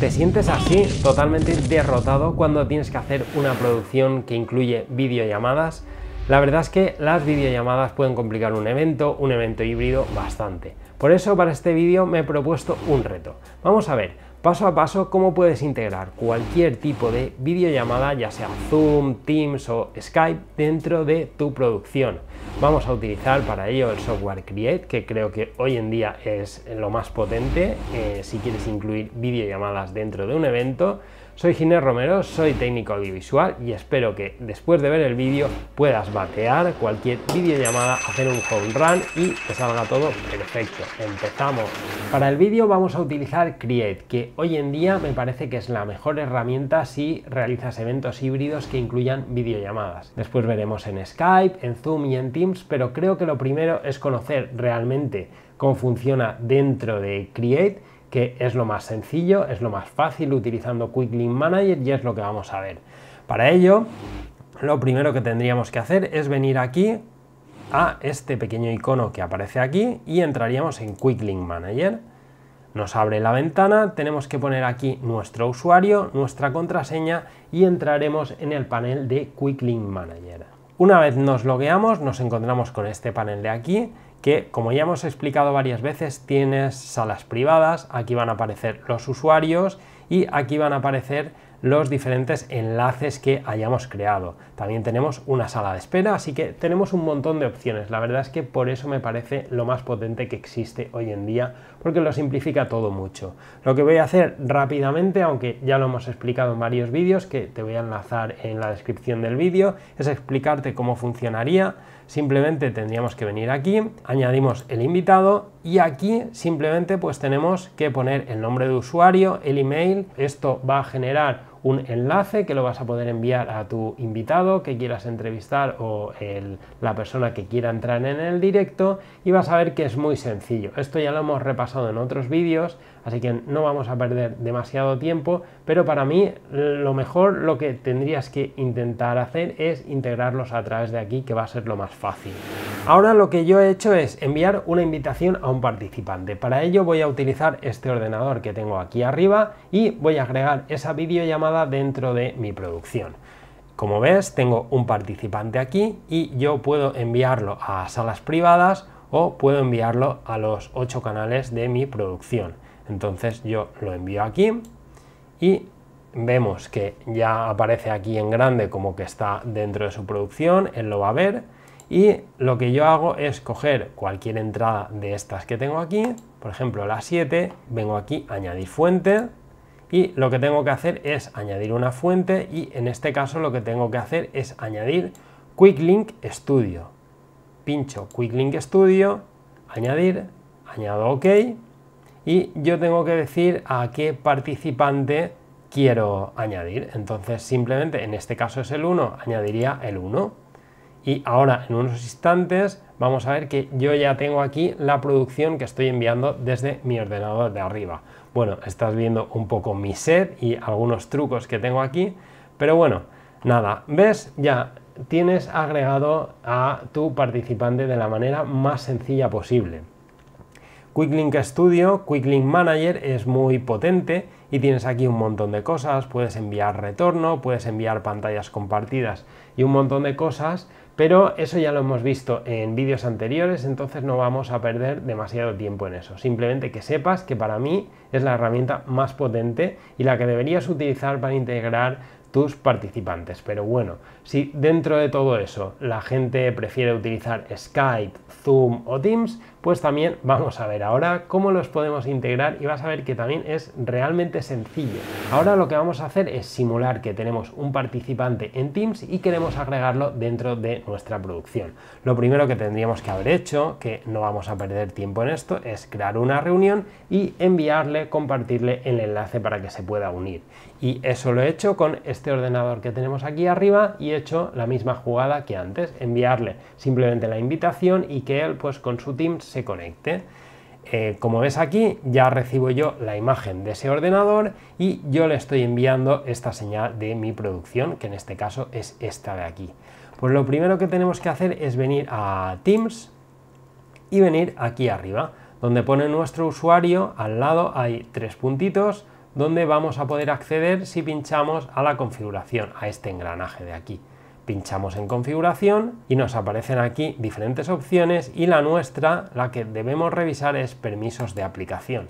¿Te sientes así totalmente derrotado cuando tienes que hacer una producción que incluye videollamadas? La verdad es que las videollamadas pueden complicar un evento, un evento híbrido bastante. Por eso para este vídeo me he propuesto un reto. Vamos a ver paso a paso cómo puedes integrar cualquier tipo de videollamada, ya sea Zoom, Teams o Skype, dentro de tu producción. Vamos a utilizar para ello el software Create, que creo que hoy en día es lo más potente eh, si quieres incluir videollamadas dentro de un evento. Soy Ginés Romero, soy técnico audiovisual y espero que después de ver el vídeo puedas batear cualquier videollamada, hacer un home run y que salga todo perfecto. Empezamos. Para el vídeo vamos a utilizar Create, que hoy en día me parece que es la mejor herramienta si realizas eventos híbridos que incluyan videollamadas. Después veremos en Skype, en Zoom y en pero creo que lo primero es conocer realmente cómo funciona dentro de Create, que es lo más sencillo, es lo más fácil utilizando Quick Link Manager y es lo que vamos a ver. Para ello, lo primero que tendríamos que hacer es venir aquí a este pequeño icono que aparece aquí y entraríamos en Quick Link Manager. Nos abre la ventana, tenemos que poner aquí nuestro usuario, nuestra contraseña y entraremos en el panel de Quick Link Manager. Una vez nos logueamos, nos encontramos con este panel de aquí que como ya hemos explicado varias veces tienes salas privadas, aquí van a aparecer los usuarios y aquí van a aparecer los diferentes enlaces que hayamos creado. También tenemos una sala de espera, así que tenemos un montón de opciones. La verdad es que por eso me parece lo más potente que existe hoy en día, porque lo simplifica todo mucho. Lo que voy a hacer rápidamente, aunque ya lo hemos explicado en varios vídeos, que te voy a enlazar en la descripción del vídeo, es explicarte cómo funcionaría simplemente tendríamos que venir aquí, añadimos el invitado y aquí simplemente pues tenemos que poner el nombre de usuario, el email, esto va a generar un enlace que lo vas a poder enviar a tu invitado que quieras entrevistar o la persona que quiera entrar en el directo y vas a ver que es muy sencillo. Esto ya lo hemos repasado en otros vídeos, Así que no vamos a perder demasiado tiempo, pero para mí lo mejor, lo que tendrías que intentar hacer es integrarlos a través de aquí, que va a ser lo más fácil. Ahora lo que yo he hecho es enviar una invitación a un participante. Para ello voy a utilizar este ordenador que tengo aquí arriba y voy a agregar esa videollamada dentro de mi producción. Como ves, tengo un participante aquí y yo puedo enviarlo a salas privadas o puedo enviarlo a los ocho canales de mi producción. Entonces yo lo envío aquí y vemos que ya aparece aquí en grande como que está dentro de su producción, él lo va a ver y lo que yo hago es coger cualquier entrada de estas que tengo aquí, por ejemplo la 7, vengo aquí añadir fuente y lo que tengo que hacer es añadir una fuente y en este caso lo que tengo que hacer es añadir Quick Link Studio. Pincho Quick Link Studio, añadir, añado OK y yo tengo que decir a qué participante quiero añadir. Entonces simplemente en este caso es el 1, añadiría el 1. Y ahora en unos instantes vamos a ver que yo ya tengo aquí la producción que estoy enviando desde mi ordenador de arriba. Bueno, estás viendo un poco mi set y algunos trucos que tengo aquí, pero bueno, nada, ves, ya tienes agregado a tu participante de la manera más sencilla posible. QuickLink Studio, QuickLink Manager es muy potente y tienes aquí un montón de cosas, puedes enviar retorno, puedes enviar pantallas compartidas y un montón de cosas, pero eso ya lo hemos visto en vídeos anteriores, entonces no vamos a perder demasiado tiempo en eso. Simplemente que sepas que para mí es la herramienta más potente y la que deberías utilizar para integrar tus participantes. Pero bueno, si dentro de todo eso la gente prefiere utilizar Skype, Zoom o Teams, pues también vamos a ver ahora cómo los podemos integrar y vas a ver que también es realmente sencillo. Ahora lo que vamos a hacer es simular que tenemos un participante en Teams y queremos agregarlo dentro de nuestra producción. Lo primero que tendríamos que haber hecho, que no vamos a perder tiempo en esto, es crear una reunión y enviarle, compartirle el enlace para que se pueda unir. Y eso lo he hecho con este ordenador que tenemos aquí arriba y he hecho la misma jugada que antes, enviarle simplemente la invitación y que él pues con su Teams se conecte. Eh, como ves aquí, ya recibo yo la imagen de ese ordenador y yo le estoy enviando esta señal de mi producción, que en este caso es esta de aquí. Pues lo primero que tenemos que hacer es venir a Teams y venir aquí arriba, donde pone nuestro usuario, al lado hay tres puntitos, donde vamos a poder acceder si pinchamos a la configuración, a este engranaje de aquí pinchamos en configuración y nos aparecen aquí diferentes opciones y la nuestra, la que debemos revisar es permisos de aplicación.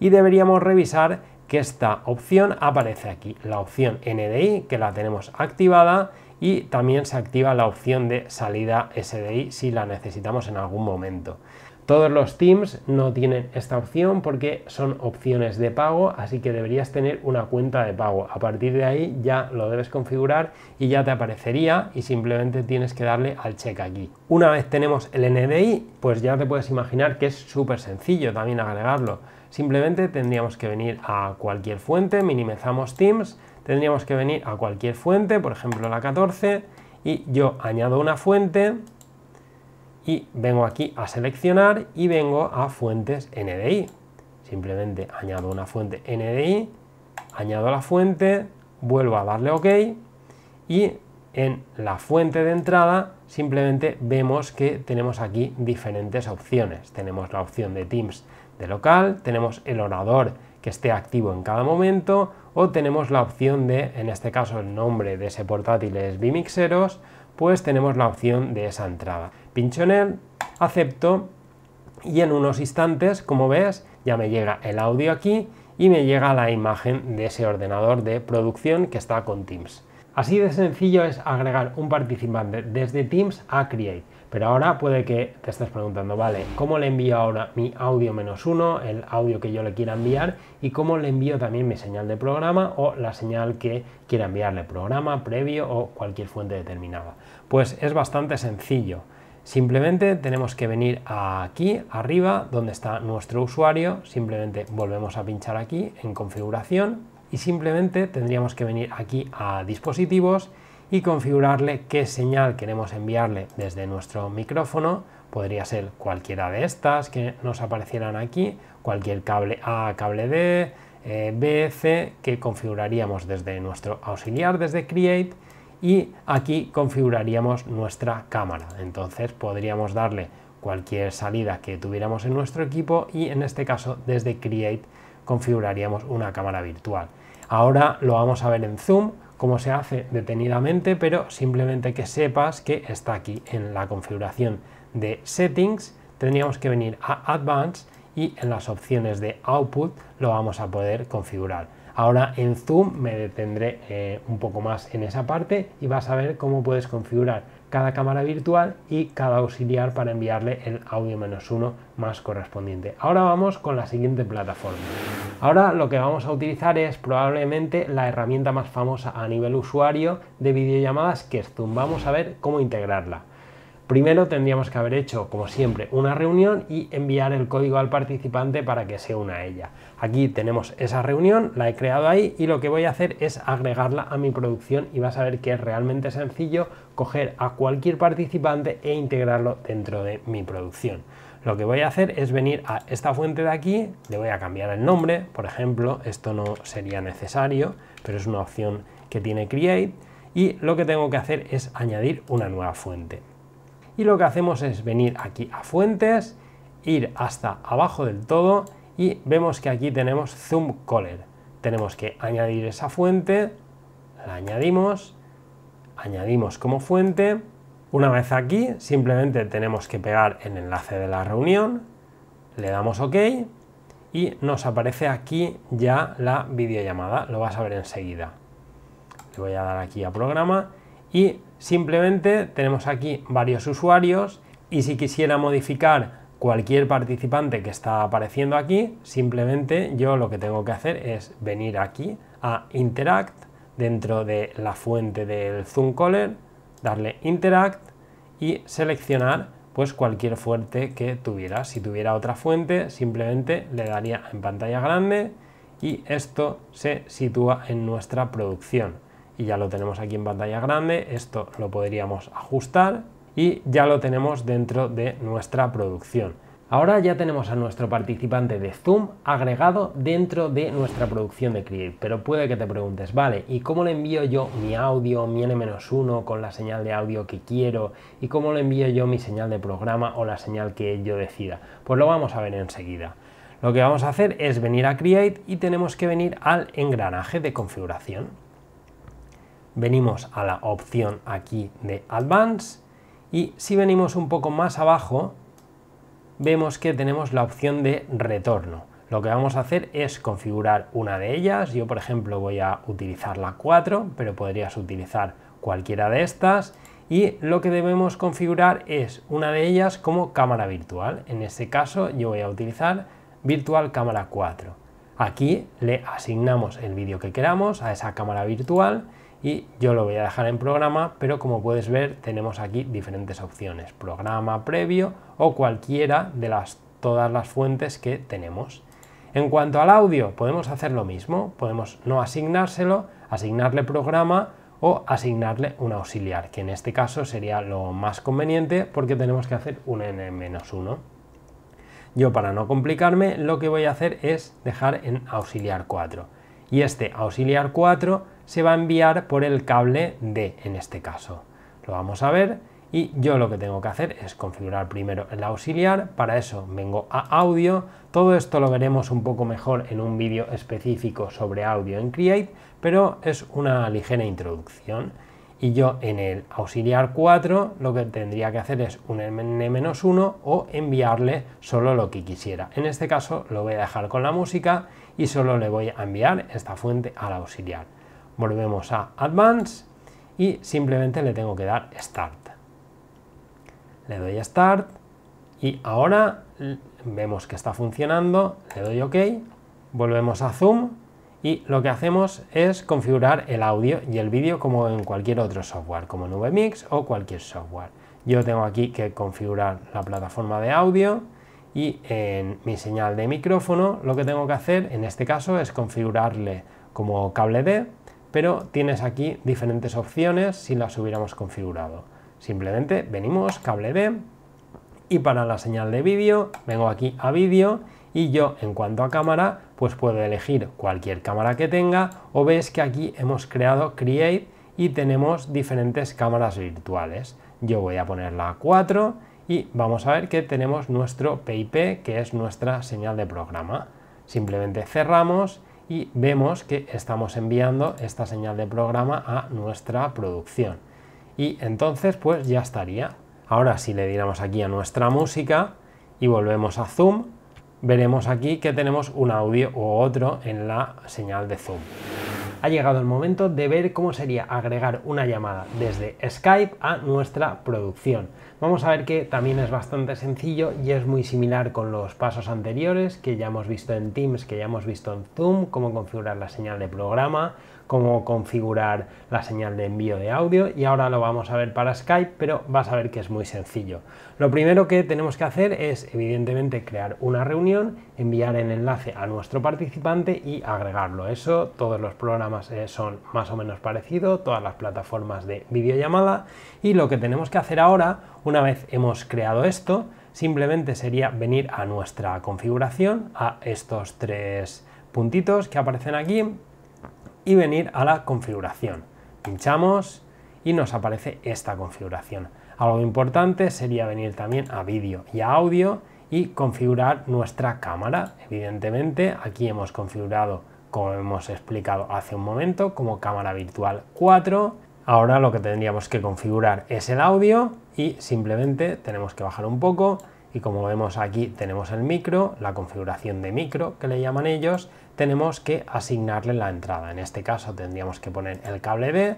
Y deberíamos revisar que esta opción aparece aquí, la opción NDI que la tenemos activada y también se activa la opción de salida SDI si la necesitamos en algún momento. Todos los Teams no tienen esta opción porque son opciones de pago, así que deberías tener una cuenta de pago. A partir de ahí ya lo debes configurar y ya te aparecería y simplemente tienes que darle al check aquí. Una vez tenemos el NDI, pues ya te puedes imaginar que es súper sencillo también agregarlo. Simplemente tendríamos que venir a cualquier fuente, minimizamos Teams, tendríamos que venir a cualquier fuente, por ejemplo la 14, y yo añado una fuente y vengo aquí a seleccionar y vengo a fuentes NDI. Simplemente añado una fuente NDI, añado la fuente, vuelvo a darle OK y en la fuente de entrada simplemente vemos que tenemos aquí diferentes opciones. Tenemos la opción de Teams de local, tenemos el orador que esté activo en cada momento o tenemos la opción de, en este caso el nombre de ese portátil es Bimixeros, pues tenemos la opción de esa entrada. Pincho en él, acepto y en unos instantes, como ves, ya me llega el audio aquí y me llega la imagen de ese ordenador de producción que está con Teams. Así de sencillo es agregar un participante desde Teams a Create. Pero ahora puede que te estés preguntando, vale, ¿cómo le envío ahora mi audio menos uno, el audio que yo le quiera enviar, y cómo le envío también mi señal de programa o la señal que quiera enviarle programa, previo o cualquier fuente determinada? Pues es bastante sencillo. Simplemente tenemos que venir aquí arriba donde está nuestro usuario, simplemente volvemos a pinchar aquí en configuración y simplemente tendríamos que venir aquí a dispositivos y configurarle qué señal queremos enviarle desde nuestro micrófono. Podría ser cualquiera de estas que nos aparecieran aquí, cualquier cable A, cable D, eh, B, C que configuraríamos desde nuestro auxiliar, desde Create y aquí configuraríamos nuestra cámara. Entonces podríamos darle cualquier salida que tuviéramos en nuestro equipo y en este caso desde Create configuraríamos una cámara virtual. Ahora lo vamos a ver en Zoom, cómo se hace detenidamente, pero simplemente que sepas que está aquí en la configuración de Settings, tendríamos que venir a Advanced y en las opciones de Output lo vamos a poder configurar. Ahora en Zoom me detendré eh, un poco más en esa parte y vas a ver cómo puedes configurar cada cámara virtual y cada auxiliar para enviarle el audio menos uno más correspondiente. Ahora vamos con la siguiente plataforma. Ahora lo que vamos a utilizar es probablemente la herramienta más famosa a nivel usuario de videollamadas que es Zoom. Vamos a ver cómo integrarla. Primero tendríamos que haber hecho, como siempre, una reunión y enviar el código al participante para que se una a ella. Aquí tenemos esa reunión, la he creado ahí y lo que voy a hacer es agregarla a mi producción y vas a ver que es realmente sencillo coger a cualquier participante e integrarlo dentro de mi producción. Lo que voy a hacer es venir a esta fuente de aquí, le voy a cambiar el nombre, por ejemplo, esto no sería necesario, pero es una opción que tiene Create y lo que tengo que hacer es añadir una nueva fuente y lo que hacemos es venir aquí a fuentes, ir hasta abajo del todo y vemos que aquí tenemos zoom color. Tenemos que añadir esa fuente, la añadimos, añadimos como fuente. Una vez aquí, simplemente tenemos que pegar el enlace de la reunión, le damos OK y nos aparece aquí ya la videollamada, lo vas a ver enseguida. Le voy a dar aquí a programa y simplemente tenemos aquí varios usuarios y si quisiera modificar cualquier participante que está apareciendo aquí, simplemente yo lo que tengo que hacer es venir aquí a Interact dentro de la fuente del Zoom Caller, darle Interact y seleccionar pues cualquier fuente que tuviera. Si tuviera otra fuente, simplemente le daría en pantalla grande y esto se sitúa en nuestra producción y ya lo tenemos aquí en pantalla grande. Esto lo podríamos ajustar y ya lo tenemos dentro de nuestra producción. Ahora ya tenemos a nuestro participante de Zoom agregado dentro de nuestra producción de Create, pero puede que te preguntes, vale, ¿y cómo le envío yo mi audio, mi N-1 con la señal de audio que quiero? ¿Y cómo le envío yo mi señal de programa o la señal que yo decida? Pues lo vamos a ver enseguida. Lo que vamos a hacer es venir a Create y tenemos que venir al engranaje de configuración venimos a la opción aquí de Advance y si venimos un poco más abajo, vemos que tenemos la opción de retorno. Lo que vamos a hacer es configurar una de ellas. Yo, por ejemplo, voy a utilizar la 4, pero podrías utilizar cualquiera de estas. Y lo que debemos configurar es una de ellas como cámara virtual. En este caso, yo voy a utilizar Virtual Cámara 4. Aquí le asignamos el vídeo que queramos a esa cámara virtual y yo lo voy a dejar en programa, pero como puedes ver tenemos aquí diferentes opciones, programa previo o cualquiera de las, todas las fuentes que tenemos. En cuanto al audio, podemos hacer lo mismo, podemos no asignárselo, asignarle programa o asignarle un auxiliar, que en este caso sería lo más conveniente porque tenemos que hacer un n-1. Yo para no complicarme lo que voy a hacer es dejar en auxiliar 4 y este auxiliar 4 se va a enviar por el cable D en este caso. Lo vamos a ver y yo lo que tengo que hacer es configurar primero el auxiliar, para eso vengo a audio, todo esto lo veremos un poco mejor en un vídeo específico sobre audio en Create, pero es una ligera introducción. Y yo en el auxiliar 4 lo que tendría que hacer es un n-1 o enviarle solo lo que quisiera. En este caso lo voy a dejar con la música y solo le voy a enviar esta fuente al auxiliar volvemos a Advanced y simplemente le tengo que dar Start. Le doy Start y ahora vemos que está funcionando, le doy OK, volvemos a Zoom y lo que hacemos es configurar el audio y el vídeo como en cualquier otro software, como en o cualquier software. Yo tengo aquí que configurar la plataforma de audio y en mi señal de micrófono lo que tengo que hacer en este caso es configurarle como cable D pero tienes aquí diferentes opciones si las hubiéramos configurado. Simplemente venimos, cable B, y para la señal de vídeo vengo aquí a vídeo y yo en cuanto a cámara pues puedo elegir cualquier cámara que tenga o ves que aquí hemos creado Create y tenemos diferentes cámaras virtuales. Yo voy a poner la 4 y vamos a ver que tenemos nuestro PIP que es nuestra señal de programa. Simplemente cerramos y vemos que estamos enviando esta señal de programa a nuestra producción. Y entonces pues ya estaría. Ahora si le diéramos aquí a nuestra música y volvemos a zoom, veremos aquí que tenemos un audio u otro en la señal de zoom ha llegado el momento de ver cómo sería agregar una llamada desde Skype a nuestra producción. Vamos a ver que también es bastante sencillo y es muy similar con los pasos anteriores que ya hemos visto en Teams, que ya hemos visto en Zoom, cómo configurar la señal de programa, cómo configurar la señal de envío de audio y ahora lo vamos a ver para Skype, pero vas a ver que es muy sencillo. Lo primero que tenemos que hacer es evidentemente crear una reunión, enviar el enlace a nuestro participante y agregarlo. Eso todos los programas eh, son más o menos parecidos, todas las plataformas de videollamada y lo que tenemos que hacer ahora, una vez hemos creado esto, simplemente sería venir a nuestra configuración, a estos tres puntitos que aparecen aquí y venir a la configuración. Pinchamos y nos aparece esta configuración. Algo importante sería venir también a vídeo y a audio y configurar nuestra cámara. Evidentemente aquí hemos configurado, como hemos explicado hace un momento, como cámara virtual 4. Ahora lo que tendríamos que configurar es el audio y simplemente tenemos que bajar un poco y como vemos aquí tenemos el micro, la configuración de micro que le llaman ellos, tenemos que asignarle la entrada. En este caso tendríamos que poner el cable B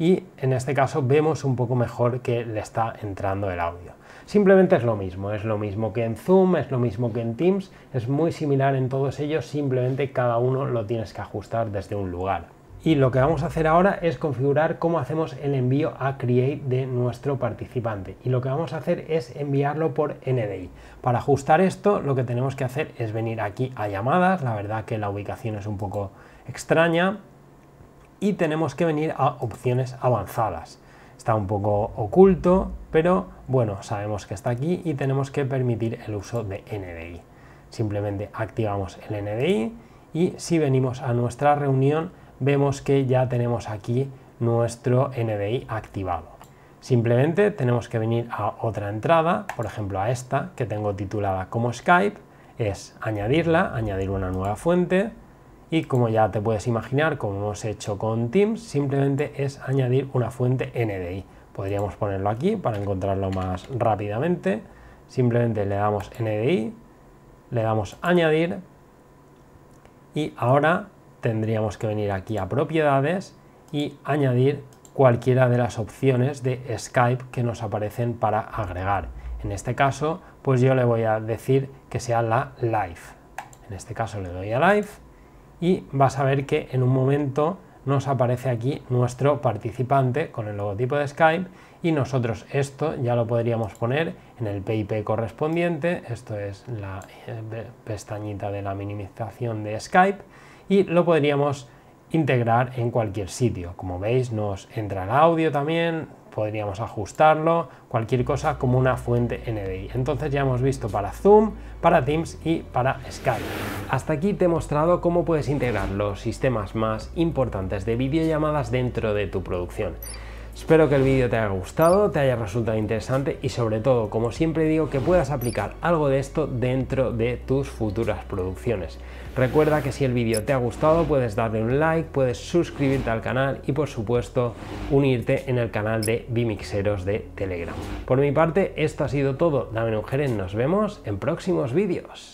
y en este caso vemos un poco mejor que le está entrando el audio. Simplemente es lo mismo, es lo mismo que en Zoom, es lo mismo que en Teams, es muy similar en todos ellos, simplemente cada uno lo tienes que ajustar desde un lugar. Y lo que vamos a hacer ahora es configurar cómo hacemos el envío a Create de nuestro participante. Y lo que vamos a hacer es enviarlo por NDI. Para ajustar esto, lo que tenemos que hacer es venir aquí a llamadas. La verdad que la ubicación es un poco extraña. Y tenemos que venir a opciones avanzadas. Está un poco oculto, pero bueno, sabemos que está aquí y tenemos que permitir el uso de NDI. Simplemente activamos el NDI y si venimos a nuestra reunión, vemos que ya tenemos aquí nuestro NDI activado. Simplemente tenemos que venir a otra entrada, por ejemplo a esta que tengo titulada como Skype, es añadirla, añadir una nueva fuente y como ya te puedes imaginar, como hemos hecho con Teams, simplemente es añadir una fuente NDI. Podríamos ponerlo aquí para encontrarlo más rápidamente. Simplemente le damos NDI, le damos añadir y ahora tendríamos que venir aquí a propiedades y añadir cualquiera de las opciones de Skype que nos aparecen para agregar. En este caso, pues yo le voy a decir que sea la live. En este caso le doy a live y vas a ver que en un momento nos aparece aquí nuestro participante con el logotipo de Skype y nosotros esto ya lo podríamos poner en el PIP correspondiente, esto es la eh, pestañita de la minimización de Skype y lo podríamos integrar en cualquier sitio. Como veis nos entra el audio también, podríamos ajustarlo, cualquier cosa como una fuente NDI. Entonces ya hemos visto para Zoom, para Teams y para Skype. Hasta aquí te he mostrado cómo puedes integrar los sistemas más importantes de videollamadas dentro de tu producción. Espero que el vídeo te haya gustado, te haya resultado interesante y sobre todo, como siempre digo, que puedas aplicar algo de esto dentro de tus futuras producciones. Recuerda que si el vídeo te ha gustado puedes darle un like, puedes suscribirte al canal y por supuesto unirte en el canal de Bimixeros de Telegram. Por mi parte esto ha sido todo, dame un nos vemos en próximos vídeos.